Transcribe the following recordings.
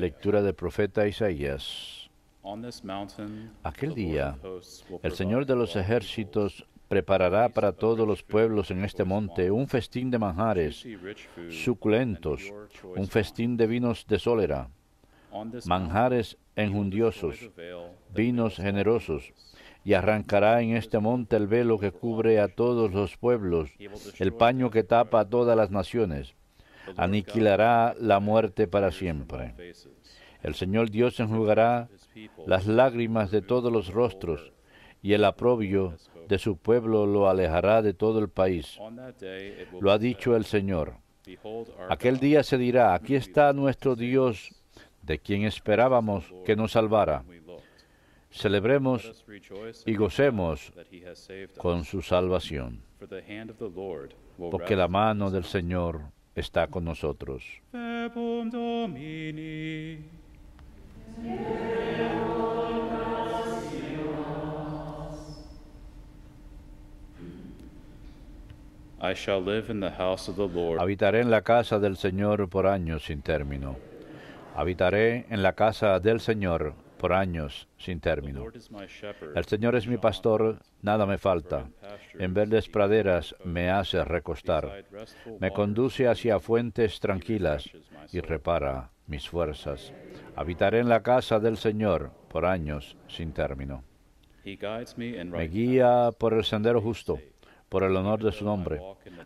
Lectura del profeta Isaías. Aquel día, el Señor de los ejércitos preparará para todos los pueblos en este monte un festín de manjares suculentos, un festín de vinos de sólera, manjares enjundiosos, vinos generosos, y arrancará en este monte el velo que cubre a todos los pueblos, el paño que tapa a todas las naciones aniquilará la muerte para siempre. El Señor Dios enjugará las lágrimas de todos los rostros y el aprobio de su pueblo lo alejará de todo el país. Lo ha dicho el Señor. Aquel día se dirá, aquí está nuestro Dios, de quien esperábamos que nos salvara. Celebremos y gocemos con su salvación, porque la mano del Señor está con nosotros. I shall live in the house of the Lord. Habitaré en la casa del Señor por años sin término. Habitaré en la casa del Señor por años sin término. El Señor es mi pastor, nada me falta. En verdes praderas me hace recostar. Me conduce hacia fuentes tranquilas y repara mis fuerzas. Habitaré en la casa del Señor por años sin término. Me guía por el sendero justo, por el honor de su nombre.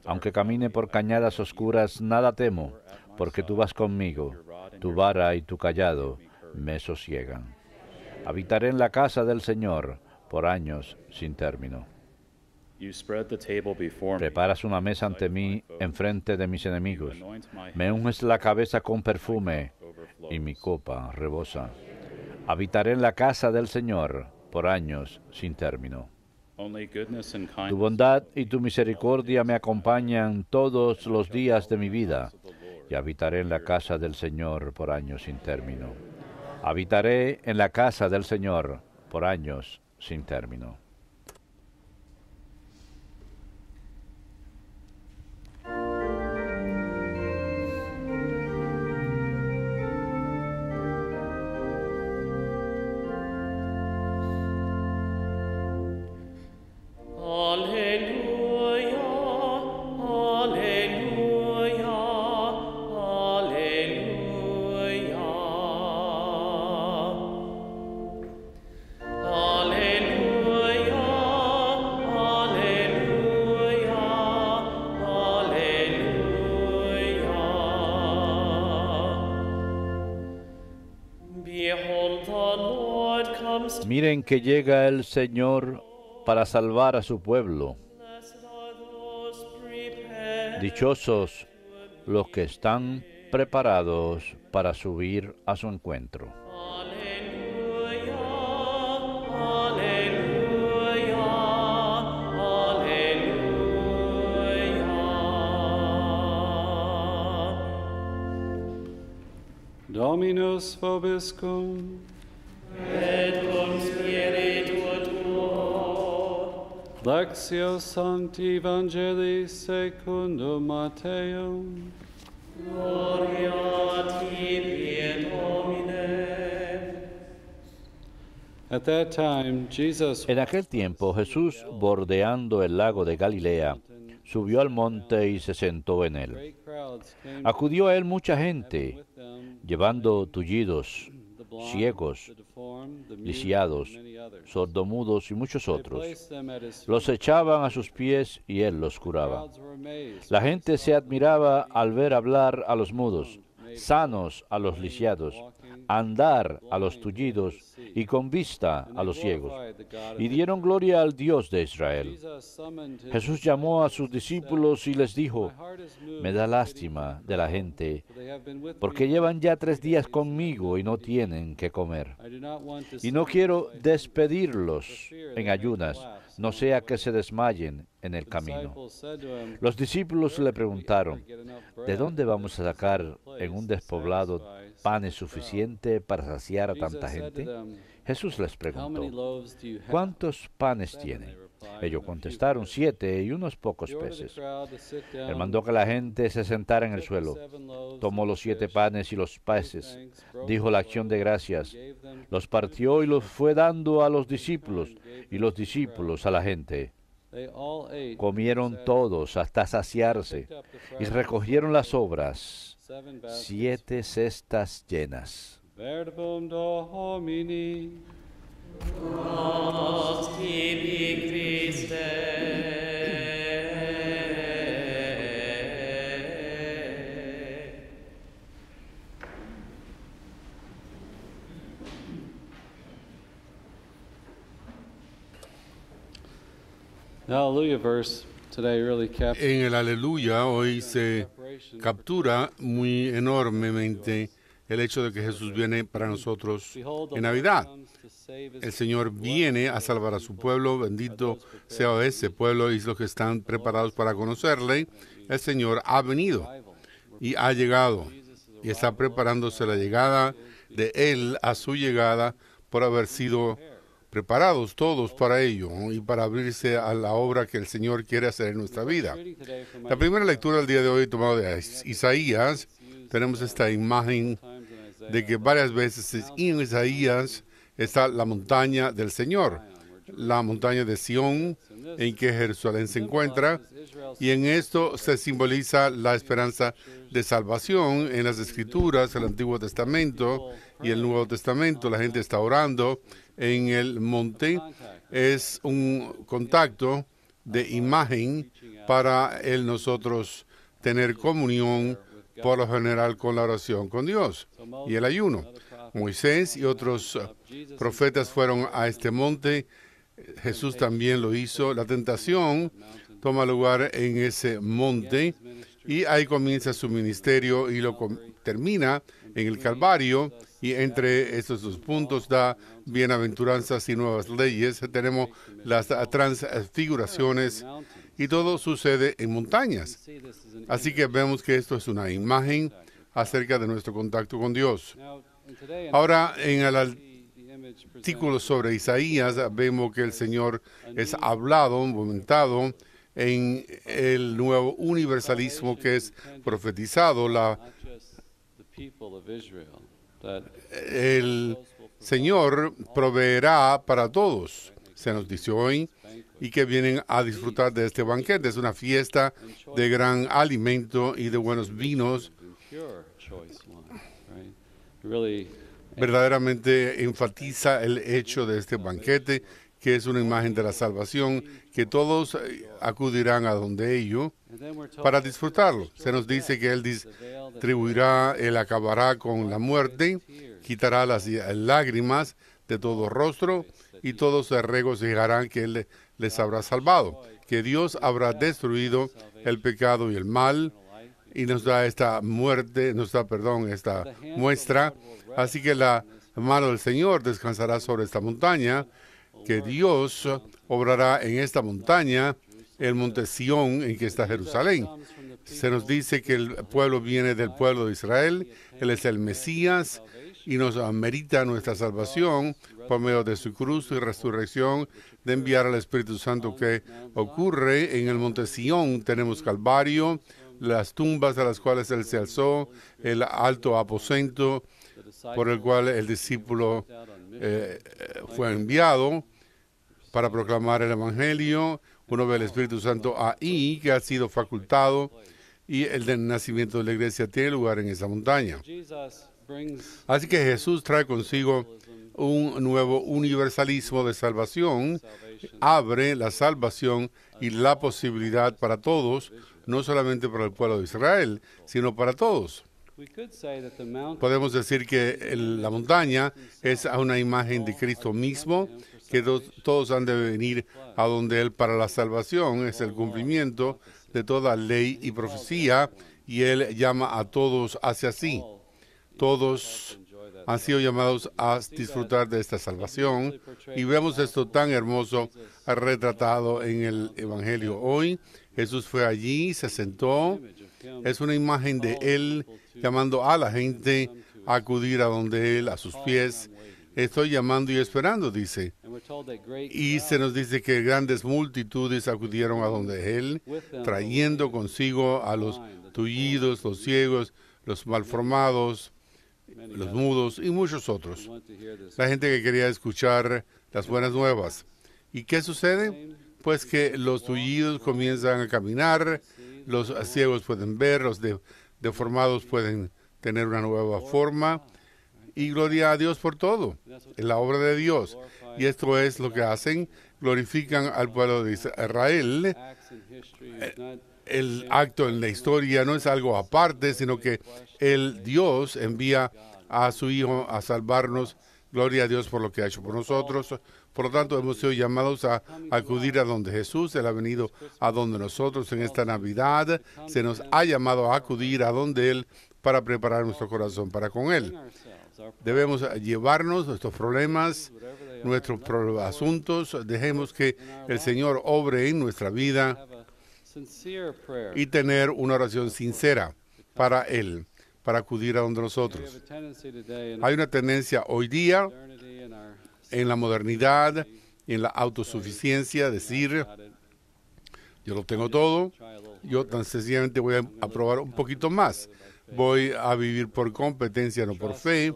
Aunque camine por cañadas oscuras, nada temo, porque tú vas conmigo, tu vara y tu callado me sosiegan. Habitaré en la casa del Señor por años sin término. Preparas una mesa ante mí en frente de mis enemigos. Me unges la cabeza con perfume y mi copa rebosa. Habitaré en la casa del Señor por años sin término. Tu bondad y tu misericordia me acompañan todos los días de mi vida y habitaré en la casa del Señor por años sin término. Habitaré en la casa del Señor por años sin término. Miren que llega el Señor para salvar a su pueblo. Dichosos los que están preparados para subir a su encuentro. Dominus vobiscum en aquel tiempo Jesús, bordeando el lago de Galilea, subió al monte y se sentó en él. Acudió a él mucha gente, llevando tullidos, ciegos, lisiados, sordomudos y muchos otros. Los echaban a sus pies y él los curaba. La gente se admiraba al ver hablar a los mudos, sanos a los lisiados andar a los tullidos y con vista a los ciegos. Y dieron gloria al Dios de Israel. Jesús llamó a sus discípulos y les dijo, me da lástima de la gente, porque llevan ya tres días conmigo y no tienen que comer. Y no quiero despedirlos en ayunas, no sea que se desmayen en el camino. Los discípulos le preguntaron, ¿de dónde vamos a sacar en un despoblado ¿Panes suficiente para saciar a tanta gente? Jesús les preguntó, ¿cuántos panes tienen? Ellos contestaron siete y unos pocos peces. Él mandó que la gente se sentara en el suelo. Tomó los siete panes y los peces, dijo la acción de gracias, los partió y los fue dando a los discípulos y los discípulos a la gente. Comieron todos hasta saciarse y recogieron las obras siete cestas llenas. Verbum Domini. Nos tibi Christe. Hallelujah verse today really kept En el Aleluya hoy se captura muy enormemente el hecho de que Jesús viene para nosotros en Navidad. El Señor viene a salvar a su pueblo, bendito sea ese pueblo y los que están preparados para conocerle. El Señor ha venido y ha llegado y está preparándose la llegada de Él a su llegada por haber sido preparados todos para ello y para abrirse a la obra que el Señor quiere hacer en nuestra vida. La primera lectura del día de hoy tomada de Isaías, tenemos esta imagen de que varias veces en Isaías está la montaña del Señor la montaña de Sión en que Jerusalén se encuentra, y en esto se simboliza la esperanza de salvación. En las Escrituras, el Antiguo Testamento y el Nuevo Testamento, la gente está orando en el monte, es un contacto de imagen para el nosotros tener comunión por lo general con la oración con Dios y el ayuno. Moisés y otros profetas fueron a este monte Jesús también lo hizo. La tentación toma lugar en ese monte y ahí comienza su ministerio y lo termina en el Calvario y entre estos dos puntos da bienaventuranzas y nuevas leyes. Tenemos las transfiguraciones y todo sucede en montañas. Así que vemos que esto es una imagen acerca de nuestro contacto con Dios. Ahora, en el artículos sobre Isaías vemos que el Señor es hablado, momentado en el nuevo universalismo que es profetizado. La, el Señor proveerá para todos, se nos dice hoy, y que vienen a disfrutar de este banquete. Es una fiesta de gran alimento y de buenos vinos verdaderamente enfatiza el hecho de este banquete, que es una imagen de la salvación, que todos eh, acudirán a donde ellos para disfrutarlo. Se nos dice que Él distribuirá, Él acabará con la muerte, quitará las lágrimas de todo rostro y todos regos regocijarán que Él les habrá salvado, que Dios habrá destruido el pecado y el mal y nos da esta muerte, nos perdón, esta muestra. Así que la mano del Señor descansará sobre esta montaña, que Dios obrará en esta montaña, el monte Sión, en que está Jerusalén. Se nos dice que el pueblo viene del pueblo de Israel, Él es el Mesías y nos amerita nuestra salvación por medio de su cruz y resurrección, de enviar al Espíritu Santo que ocurre en el monte Sión. Tenemos Calvario, las tumbas a las cuales él se alzó, el alto aposento por el cual el discípulo eh, eh, fue enviado para proclamar el Evangelio. Uno ve el Espíritu Santo ahí, que ha sido facultado, y el nacimiento de la iglesia tiene lugar en esa montaña. Así que Jesús trae consigo un nuevo universalismo de salvación, abre la salvación y la posibilidad para todos no solamente para el pueblo de Israel, sino para todos. Podemos decir que la montaña es una imagen de Cristo mismo, que todos han de venir a donde Él para la salvación, es el cumplimiento de toda ley y profecía, y Él llama a todos hacia sí. Todos han sido llamados a disfrutar de esta salvación y vemos esto tan hermoso retratado en el Evangelio hoy. Jesús fue allí, se sentó. Es una imagen de Él llamando a la gente a acudir a donde Él, a sus pies. Estoy llamando y esperando, dice. Y se nos dice que grandes multitudes acudieron a donde Él, trayendo consigo a los tullidos, los ciegos, los malformados, los mudos y muchos otros. La gente que quería escuchar las buenas nuevas. ¿Y qué sucede? Pues que los tullidos comienzan a caminar, los ciegos pueden ver, los deformados pueden tener una nueva forma. Y gloria a Dios por todo, en la obra de Dios. Y esto es lo que hacen, glorifican al pueblo de Israel el acto en la historia no es algo aparte, sino que el Dios envía a su Hijo a salvarnos. Gloria a Dios por lo que ha hecho por nosotros. Por lo tanto, hemos sido llamados a acudir a donde Jesús. Él ha venido a donde nosotros en esta Navidad. Se nos ha llamado a acudir a donde Él para preparar nuestro corazón para con Él. Debemos llevarnos nuestros problemas, nuestros asuntos. Dejemos que el Señor obre en nuestra vida y tener una oración sincera para Él, para acudir a donde nosotros. Hay una tendencia hoy día en la modernidad en la autosuficiencia, decir, yo lo tengo todo, yo tan sencillamente voy a probar un poquito más. Voy a vivir por competencia, no por fe.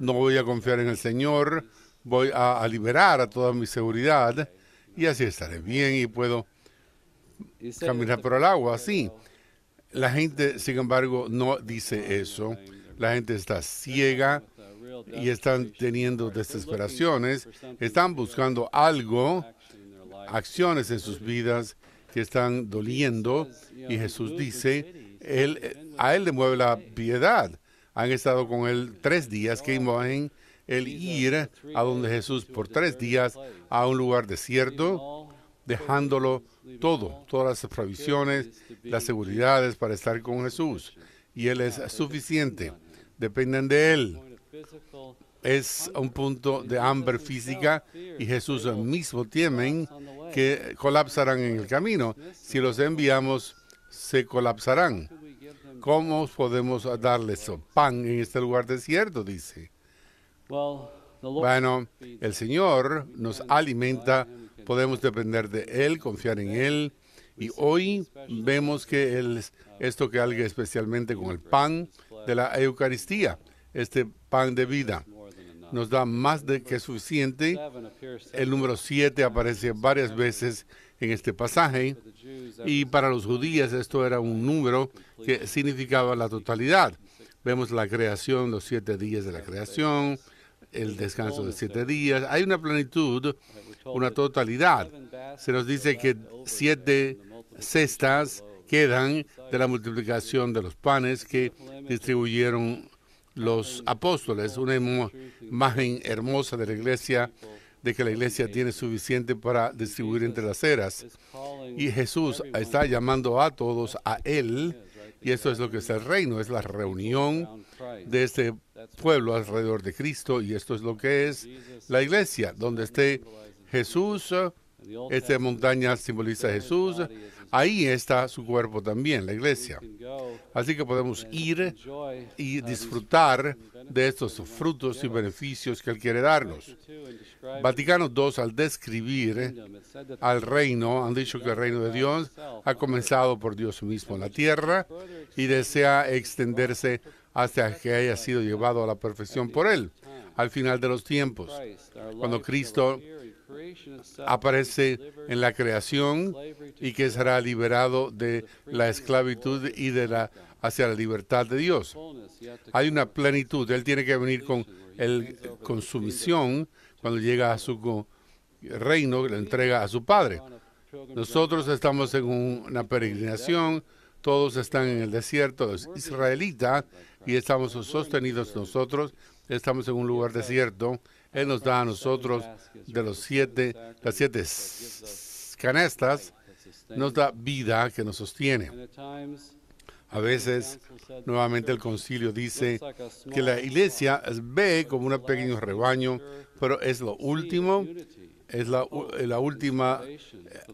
No voy a confiar en el Señor. Voy a liberar a toda mi seguridad y así estaré bien y puedo caminar por el agua, sí. La gente, sin embargo, no dice eso. La gente está ciega y están teniendo desesperaciones, están buscando algo, acciones en sus vidas que están doliendo. Y Jesús dice, él, a Él le mueve la piedad. Han estado con Él tres días, que imagen, el ir a donde Jesús por tres días a un lugar desierto dejándolo todo, todas las provisiones, las seguridades para estar con Jesús. Y Él es suficiente. Dependen de Él. Es un punto de hambre física y Jesús mismo temen que colapsarán en el camino. Si los enviamos, se colapsarán. ¿Cómo podemos darles pan en este lugar desierto? Dice. Bueno, el Señor nos alimenta podemos depender de Él, confiar en Él. Y pues hoy vemos que ah. esto que alguien especialmente con el pan de la Eucaristía, este pan de vida, nos da más de que suficiente. El número 7 aparece varias veces en este pasaje y para los judíos esto era un número que significaba la totalidad. Vemos la creación, los siete días de la creación, el descanso de siete días. Hay una plenitud una totalidad. Se nos dice que siete cestas quedan de la multiplicación de los panes que distribuyeron los apóstoles, una imagen hermosa de la iglesia, de que la iglesia tiene suficiente para distribuir entre las eras. Y Jesús está llamando a todos a Él, y esto es lo que es el reino, es la reunión de este pueblo alrededor de Cristo, y esto es lo que es la iglesia, donde esté Jesús, esta montaña simboliza a Jesús, ahí está su cuerpo también, la iglesia. Así que podemos ir y disfrutar de estos frutos y beneficios que Él quiere darnos. Vaticano II, al describir al reino, han dicho que el reino de Dios ha comenzado por Dios mismo en la tierra y desea extenderse hasta que haya sido llevado a la perfección por Él al final de los tiempos, cuando Cristo aparece en la creación y que será liberado de la esclavitud y de la hacia la libertad de Dios. Hay una plenitud. Él tiene que venir con, el, con su misión cuando llega a su reino, que entrega a su Padre. Nosotros estamos en una peregrinación, todos están en el desierto es israelita y estamos sostenidos nosotros, estamos en un lugar desierto él nos da a nosotros de los siete, las siete canastas, nos da vida que nos sostiene. A veces, nuevamente el concilio dice que la iglesia ve como un pequeño rebaño, pero es lo último es la, eh, última eh,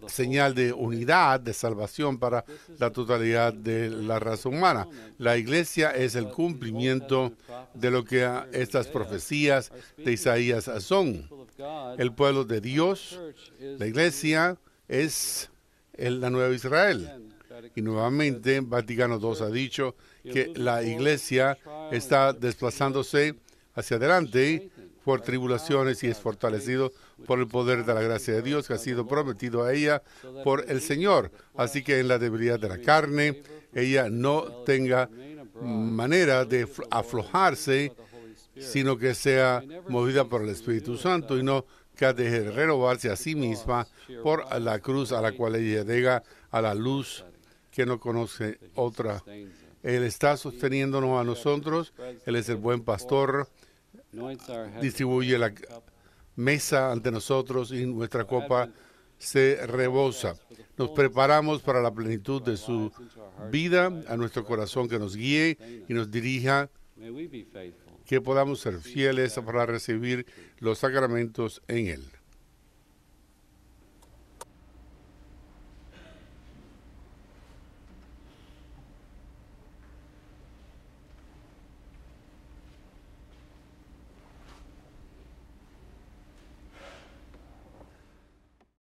señal de unidad, de salvación para la totalidad de la raza humana. La iglesia es el cumplimiento de lo que ah, estas profecías de Isaías son. El pueblo de Dios, la iglesia, es la nueva Israel. Y nuevamente, Vaticano II ha dicho que la iglesia está desplazándose hacia adelante por tribulaciones y es fortalecido por el poder de la gracia de Dios que ha sido prometido a ella por el Señor. Así que en la debilidad de la carne, ella no tenga manera de aflojarse, sino que sea movida por el Espíritu Santo y no que deje de renovarse a sí misma por la cruz a la cual ella llega a la luz que no conoce otra. Él está sosteniéndonos a nosotros, Él es el buen pastor, distribuye la mesa ante nosotros y nuestra copa se rebosa. Nos preparamos para la plenitud de su vida, a nuestro corazón que nos guíe y nos dirija, que podamos ser fieles para recibir los sacramentos en Él.